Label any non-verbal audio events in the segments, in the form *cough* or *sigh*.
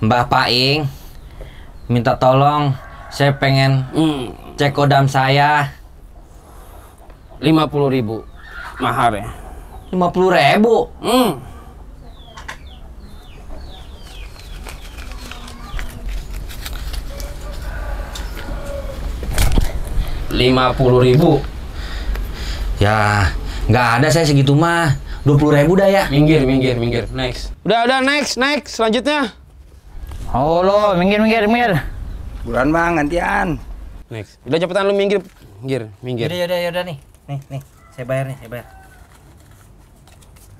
Mbak Paing minta tolong saya pengen hmm. cek kodam saya 50 ribu mahar ya 50 ribu hmm. lima puluh ribu ya nggak ada saya segitu mah dua puluh ribu dah ya minggir minggir minggir next udah udah next next selanjutnya Oh lo, minggir, minggir, minggir. Buruan bang, gantian. Next. Udah cepetan lu minggir, minggir, minggir. Yaudah, yaudah, yaudah nih. Nih, nih, saya bayar nih, saya bayar.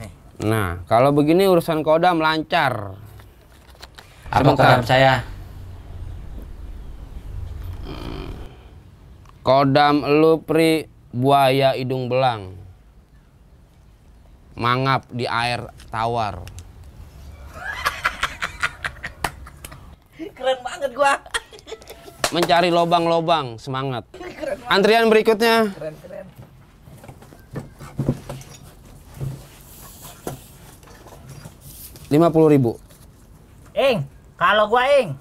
Nih. Nah, kalau begini urusan kodam lancar. Apa kodam saya? Kodam lu pri buaya hidung belang. Mangap di air tawar. *laughs* Keren banget gua. Mencari lobang-lobang, semangat. *laughs* Antrian berikutnya. Keren, keren. Lima puluh ribu. Ing, kalau gua ing.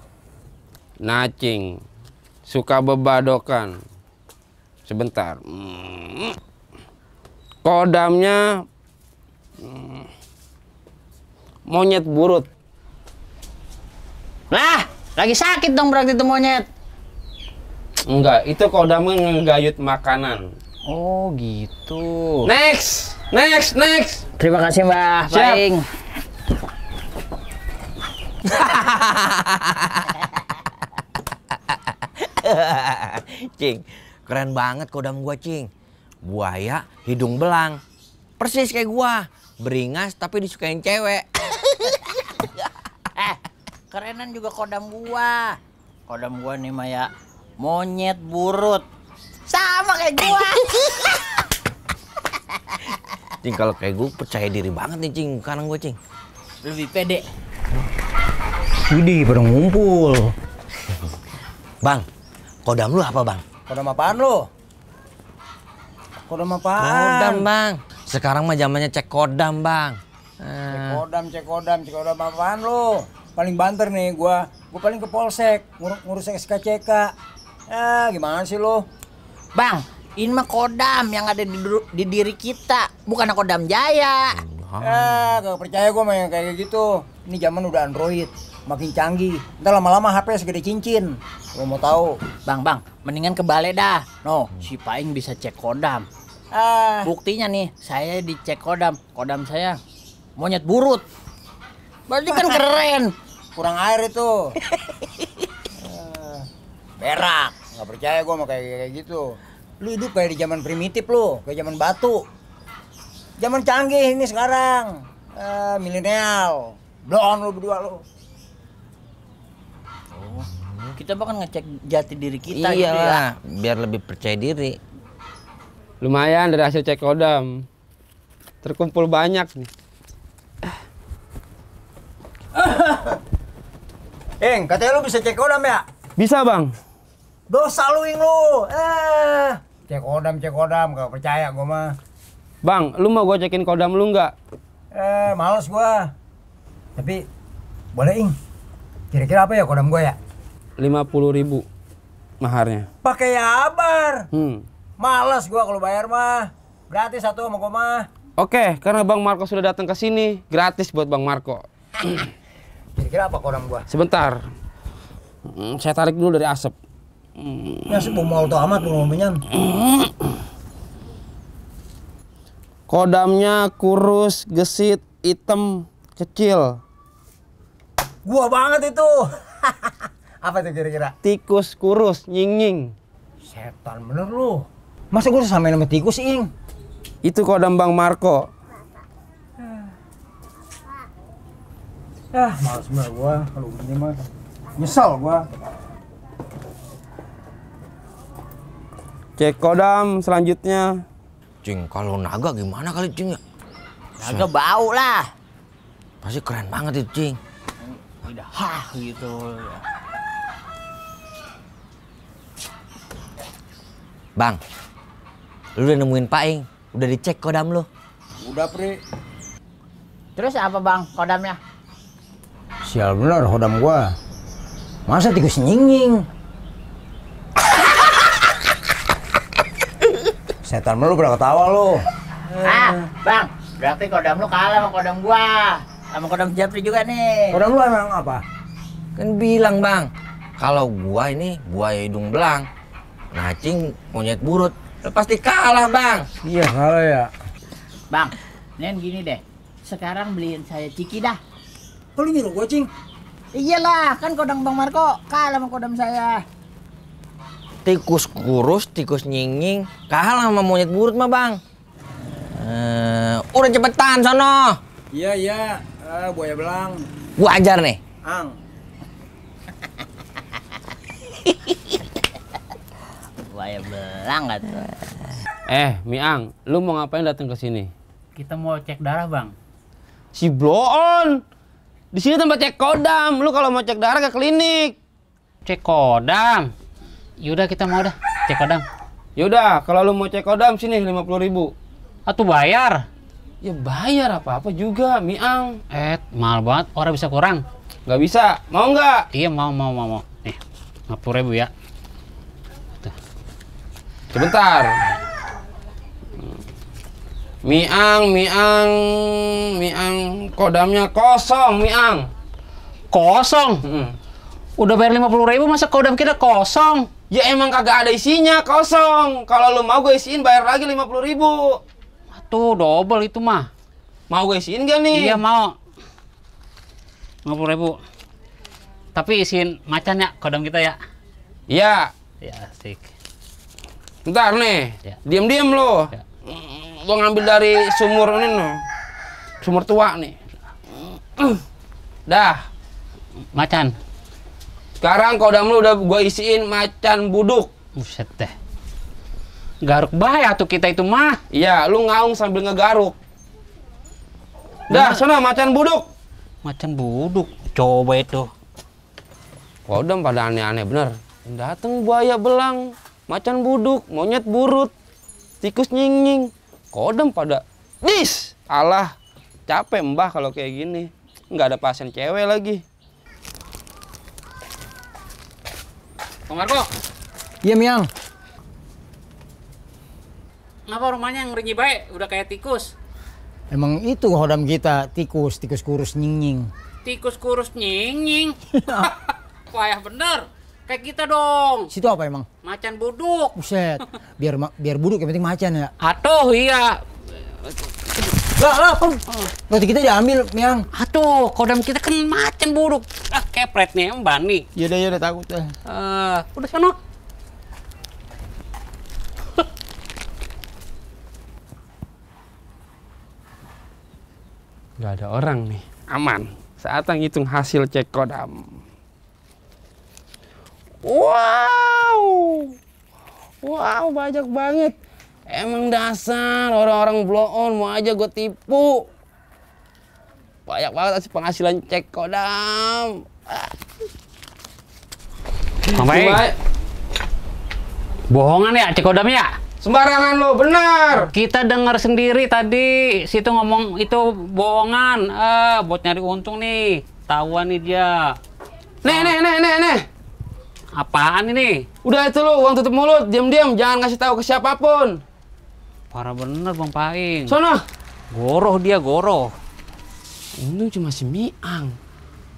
Nacing, suka bebadokan. Sebentar. Kodamnya monyet burut. Lah, lagi sakit dong berarti itu monyet. Enggak, itu kodamnya menggayut makanan. Oh gitu. Next, next, next. Terima kasih Mbah Paing. *laughs* Cing, keren banget kodam gua Cing. Buaya hidung belang. Persis kayak gua, beringas tapi disukain cewek kerenan juga kodam gua kodam gua nih Maya monyet burut sama kayak gua *laughs* Cing kalau kayak gua percaya diri banget nih Cing kanan gua Cing lebih pede Widih pada ngumpul Bang kodam lu apa bang? kodam apaan lu? kodam apaan? kodam bang sekarang mah zamannya cek kodam bang cek kodam cek kodam cek kodam apaan lu? paling banter nih gua gua paling ke polsek ngur ngurus SKCK eh gimana sih lo bang ini mah kodam yang ada di, di diri kita bukan kodam jaya ah gak percaya gua main kayak gitu ini zaman udah android makin canggih ntar lama-lama HP segede cincin lo mau tahu bang bang mendingan ke balai dah no si Paing bisa cek kodam ah. buktinya nih saya dicek kodam kodam saya monyet burut Berarti kan keren. Kurang air itu. *laughs* Berak. Gak percaya gue mau kayak kayak gitu. Lu hidup kayak di zaman primitif lu, kayak zaman batu. Zaman canggih ini sekarang. Eh, milenial. Blon lu berdua lu. Oh. Kita bahkan ngecek jati diri kita gitu Iya gitu ya. biar lebih percaya diri. Lumayan dari hasil cek kodam. Terkumpul banyak nih. *laughs* Eng, katanya lu bisa cek kodam ya? Bisa bang. Dosa lu ing lu. Eh, cek kodam, cek kodam, gak percaya gue mah. Bang, lu mau gua cekin kodam lu nggak? Eh, males gue. Tapi boleh ing. Kira-kira apa ya kodam gue ya? Lima puluh ribu maharnya. Pakai abar. Hmm. Males gue kalau bayar mah. Gratis satu sama gua mah. Oke, karena Bang Marco sudah datang ke sini, gratis buat Bang Marco. Kira-kira apa koran gua? Sebentar. Hmm, saya tarik dulu dari asap. Hmm. Ya sebelum mau tuh amat pengumumannya. Kodamnya kurus, gesit, hitam, kecil. Gua banget itu. *laughs* apa tuh kira-kira? Tikus kurus, nying-nying. Setan bener lu. Masa gua sama nama tikus, Ing? Itu kodam Bang Marco. ah males banget gua kalau begini mah nyesel gua cek kodam selanjutnya cing kalau naga gimana kali cing ya naga bau lah pasti keren banget itu cing udah hah gitu Bang, lu udah nemuin Paing, udah dicek kodam lu. Udah, Pri. Terus apa, Bang, kodamnya? Sial benar hodam gua. Masa tikus nyinging? *laughs* Setan lu berapa tawa lu. Ah, Bang, berarti kodam lu kalah sama kodam gua. Sama kodam Japri juga nih. Kodam lu emang apa? Kan bilang, Bang, kalau gua ini buaya hidung belang. Nacing monyet burut. Lu pasti kalah, Bang. Iya, kalah ya. Bang, Nen gini deh. Sekarang beliin saya ciki dah. Kok lu nyuruh gua, Cing? Iyalah, kan kodang Bang Marco kalah sama kodam saya. Tikus kurus, tikus nyinging, kalah sama monyet burut mah, Bang. Uh, udah cepetan sono. Iya, iya. Uh, buaya belang. Gua ajar nih. Ang. *laughs* buaya belang tuh. Eh, Miang, lu mau ngapain datang ke sini? Kita mau cek darah, Bang. Si Bloon. Di sini tempat cek kodam. Lu kalau mau cek darah ke klinik. Cek kodam. Yaudah kita mau dah cek kodam. Yaudah, kalau lu mau cek kodam sini 50 ribu. Atau ah, bayar? Ya bayar apa-apa juga, Miang. Eh, mahal banget. Orang bisa kurang. Gak bisa. Mau nggak? Iya, mau, mau, mau, mau. Nih, 50 ribu ya. Tuh. Sebentar. Miang, Miang, Miang, kodamnya kosong, Miang. Kosong? Hmm. Udah bayar lima puluh ribu, masa kodam kita kosong? Ya emang kagak ada isinya, kosong. Kalau lo mau gue isiin, bayar lagi lima puluh ribu. Tuh, double itu mah. Mau gue isiin gak nih? Iya, mau. Lima puluh ribu. Tapi isiin macan ya, kodam kita ya? Iya. Ya, asik. Ntar nih, ya. diam-diam lo. Ya gua ngambil dari sumur ini no. Sumur tua nih. Dah. Macan. Sekarang udah lu udah gua isiin macan buduk. Buset deh. Garuk bahaya tuh kita itu mah. Iya, lu ngaung sambil ngegaruk. Dah, sana macan buduk. Macan buduk. Coba itu. udah pada aneh-aneh bener. Dateng buaya belang, macan buduk, monyet burut, tikus nyinging, kodam pada dis alah capek mbah kalau kayak gini nggak ada pasien cewek lagi Bang Marco iya Miang Kenapa rumahnya yang ringi baik udah kayak tikus Emang itu hodam kita, tikus, tikus kurus nying Tikus kurus nying-nying? Payah *laughs* ya bener. Kayak kita dong. Situ apa emang? Macan buduk. Buset. Biar biar buduk yang penting macan ya. Atuh iya. Lah, lah, Berarti kita diambil, Miang. Atuh, kodam kita kan macan buruk. Ah, kepret nih, emban nih. Ya Yaudah, udah takut ya. Uh, udah sana. Gak ada orang nih. Aman. Saat ngitung hasil cek kodam. Wow. Wow, banyak banget. Emang dasar orang-orang blow on mau aja gue tipu. Banyak banget sih penghasilan cek kodam. Sampai. Ah. Bohongan ya cek kodamnya? Sembarangan lo, benar. Kita dengar sendiri tadi situ ngomong itu bohongan. Eh, buat nyari untung nih. Tahuan nih dia. Nih, nih, nih, nih, nih. Apaan ini? Udah itu lu, uang tutup mulut, diam-diam, jangan ngasih tahu ke siapapun. Parah bener Bang Paing. Sono. Goroh dia, goroh. Untung cuma si Miang.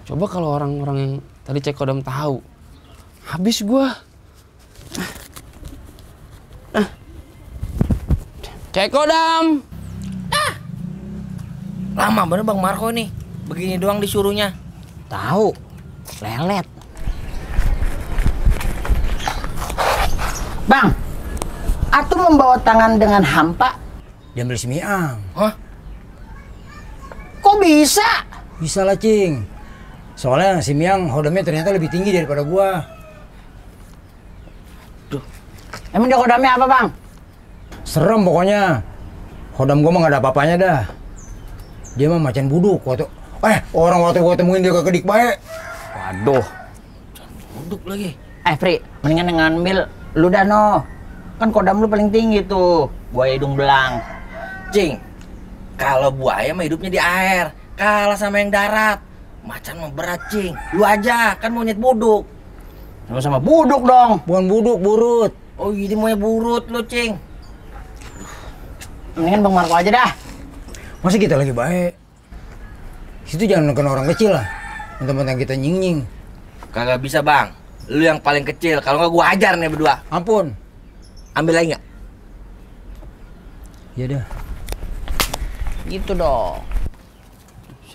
Coba kalau orang-orang yang tadi cek kodam tahu. Habis gua. Ah. Cek kodam. Ah. Lama bener Bang Marco nih. Begini doang disuruhnya. Tahu. Lelet. Bang, aku membawa tangan dengan hampa. Diambil si Miang. Hah? Kok bisa? Bisa lah, Cing. Soalnya si Miang hodamnya ternyata lebih tinggi daripada gua. Duh. Emang dia hodamnya apa, Bang? Serem pokoknya. Hodam gua mah gak ada apa-apanya dah. Dia mah macan buduk waktu... Eh, orang waktu gua temuin dia kedik baik. Waduh. Macan buduk lagi. Eh, Fri, mendingan dengan Mil Lu Dano, kan kodam lu paling tinggi tuh, buaya hidung belang. Cing, kalau buaya mah hidupnya di air, kalah sama yang darat. Macan mau berat, Cing. Lu aja, kan monyet buduk. Sama-sama buduk dong. Bukan buduk, burut. Oh, jadi monyet burut lu, Cing. Mendingan Bang Marco aja dah. Masih kita lagi baik? Situ jangan neken orang kecil lah. Teman-teman kita nyinying. Kagak bisa, Bang lu yang paling kecil kalau nggak gua ajar nih berdua ampun ambil lagi nggak ya deh gitu dong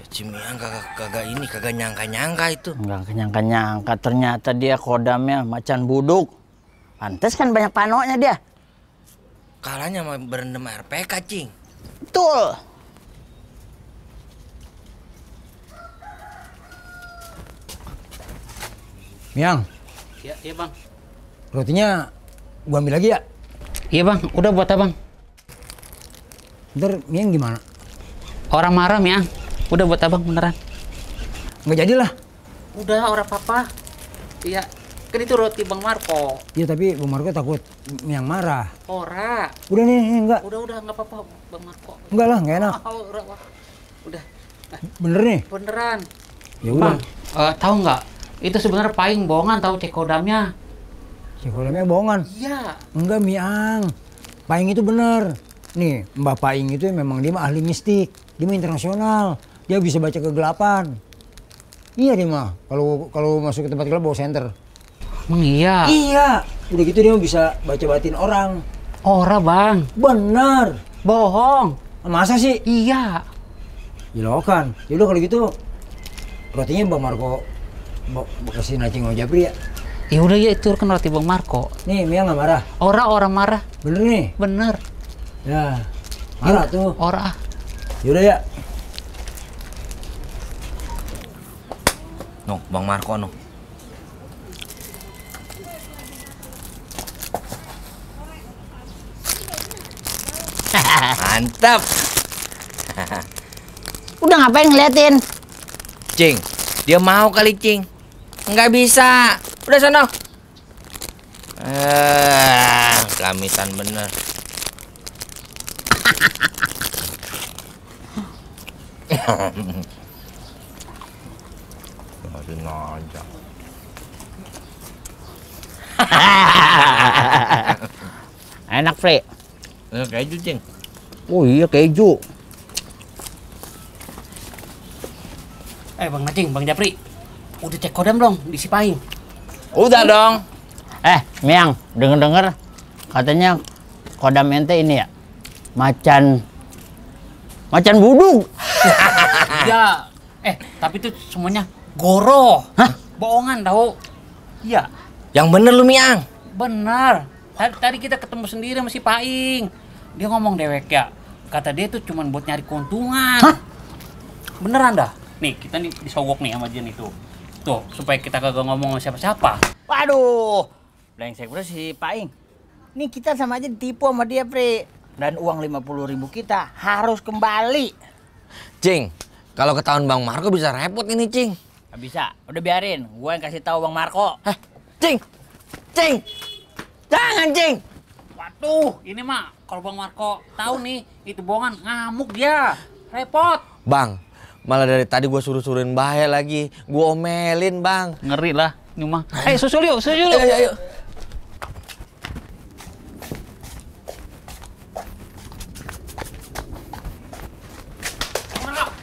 Cimian kagak kagak ini kagak nyangka-nyangka itu. Enggak nyangka-nyangka ternyata dia kodamnya macan buduk. Pantes kan banyak panoknya dia. kalanya mau berendam RPK, Cing. Betul. Miang, Iya, iya bang. Rotinya gua ambil lagi ya? Iya bang, udah buat abang. Ntar Miang gimana? Orang marah miang. Udah buat abang beneran. Nggak jadilah. Udah, orang papa. Iya, kan itu roti Bang Marco. Iya, tapi Bang Marco takut Miang marah. Ora. Udah nih, nih enggak. Udah, udah, enggak apa-apa Bang Marco. Enggak lah, enggak enak. *laughs* Oh, udah, udah. Bener nih? Beneran. Ya udah. Bang, uh, tahu nggak itu sebenarnya paling bohongan tahu cek kodamnya, cek kodamnya bohongan? Iya. Enggak, Miang. Paing itu benar, Nih, Mbak Paing itu memang dia ahli mistik. Dia internasional. Dia bisa baca kegelapan. Iya dia mah. Kalau kalau masuk ke tempat gelap bawa senter. Emang iya? Iya. Udah gitu dia bisa baca batin orang. orang Bang. benar Bohong. Masa sih? Iya. Gila ya, kan. Yaudah kalau gitu, rotinya Mbak Marco Bekasi nacing jabri ya. Ya udah ya itu kan roti Bang Marco. Nih, Mia nggak marah. Ora orang marah. Bener nih. Bener. Ya. Marah ya, tuh. Ora. Ah. Ya udah ya. No, Bang Marco no. Mantap. Udah ngapain ngeliatin? Cing, dia mau kali Cing. Nggak bisa. Udah sono. Eh, ah, kelamitan bener. *laughs* Masih ngajak. *laughs* Enak, Fre. Eh, keju, Cing. Oh iya, keju. Eh, Bang Macing, Bang Japri. Udah cek kodam dong, diisi pahing. Udah dong. Eh, Miang, denger-denger katanya kodam ente ini ya macan macan budung. *laughs* ya eh, tapi itu semuanya goro. Hah? Bohongan tahu. Iya. Yang bener lu, Miang. Bener. Tadi, kita ketemu sendiri masih si Paing. Dia ngomong dewek ya. Kata dia itu cuma buat nyari keuntungan. Hah? Beneran dah. Nih, kita nih disogok nih sama Jen itu. Tuh, supaya kita kagak ngomong sama siapa-siapa. Waduh, saya bro si Paing. Ini kita sama aja ditipu sama dia, Pri. Dan uang 50 ribu kita harus kembali. Cing, kalau ketahuan Bang Marco bisa repot ini, Cing. Gak bisa. Udah biarin. Gue yang kasih tahu Bang Marco. Hah? Cing! Cing! Jangan, Cing! Waduh, ini mah kalau Bang Marco tahu nih itu bohongan ngamuk dia. Repot. Bang, Malah dari tadi gue suruh-suruhin bahaya lagi. Gue omelin, Bang. Ngeri lah, nyumah. *laughs* Eh, susul yuk, susul yuk. Ayo, iya, iya, ayo. Iya.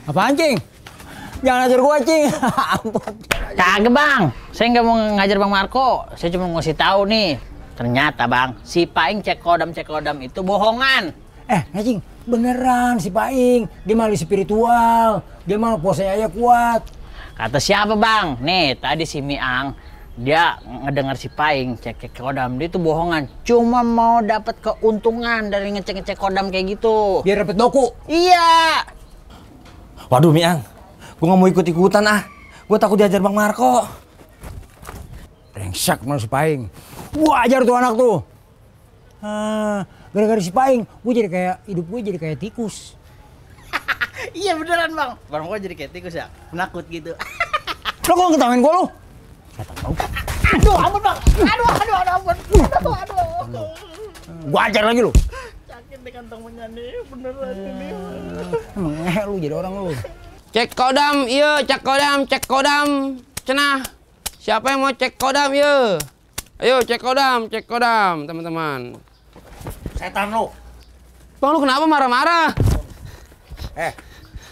Apaan, Cing? Jangan ngajar gua, Cing. *laughs* Ampun. Kagak, Bang. Saya nggak mau ngajar Bang Marco. Saya cuma ngasih tahu nih. Ternyata, Bang, si Paing cek kodam-cek kodam itu bohongan eh ngajing, beneran si Paing dia malu spiritual dia malu posenya aja kuat kata siapa bang nih tadi si Miang dia ngedengar si Paing cek-cek kodam dia itu bohongan cuma mau dapat keuntungan dari ngecek-ngecek kodam kayak gitu biar dapat doku iya waduh Miang gua nggak mau ikut-ikutan ah Gua takut diajar Bang Marco Rengsek malah si Paing gua ajar tuh anak tuh ah gara-gara si Paing gue jadi kayak hidup gue jadi kayak tikus *laughs* iya beneran bang bang gue jadi kayak tikus ya penakut gitu *laughs* lo kok ngetawain gue lo Gak tau aduh ampun bang aduh aduh aduh ampun aduh aduh gue ajar lagi lo sakit di kantongnya nih beneran ini eh, emang eh, lu jadi orang lu cek kodam iya cek kodam cek kodam cenah siapa yang mau cek kodam iya ayo cek kodam cek kodam teman-teman setan lu. Bang, lu kenapa marah-marah? Eh,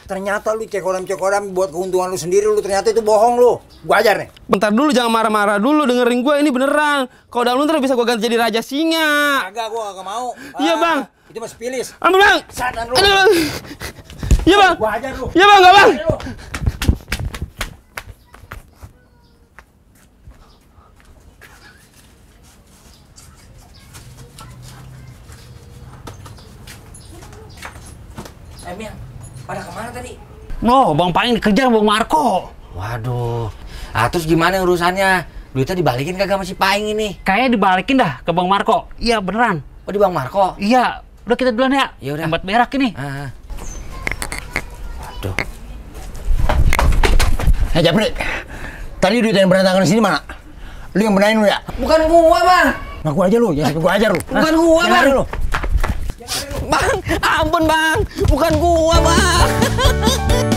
ternyata lu cekoram-cekoram buat keuntungan lu sendiri lu ternyata itu bohong lu. Gua ajar nih. Bentar dulu jangan marah-marah dulu dengerin gua ini beneran. Kalau dalam lu ntar bisa gua ganti jadi raja singa. Agak gua gak mau. Iya, ah, Bang. Itu masih pilis. Ambil, Bang. Setan lu. Iya, Bang. Gua ajar lu. Iya, Bang, enggak, Bang. Pada kemana tadi? No, Bang Paling dikejar Bang Marco. Waduh. Ah, terus gimana urusannya? Duitnya dibalikin kagak masih Paing ini? Kayaknya dibalikin dah ke Bang Marco. Iya, beneran. Oh, di Bang Marco? Iya. Udah kita duluan ya. Ya udah. Tempat berak ini. Ah. ah. Waduh. Eh, hey, Japri. Tadi duit yang berantakan di sini mana? Lu yang benerin lu ya? Bukan gua, Bang. Ngaku aja lu, jangan ya, gua ajar lu. Bukan gua, Bang. Lu. Bang, ampun bang, bukan gua bang.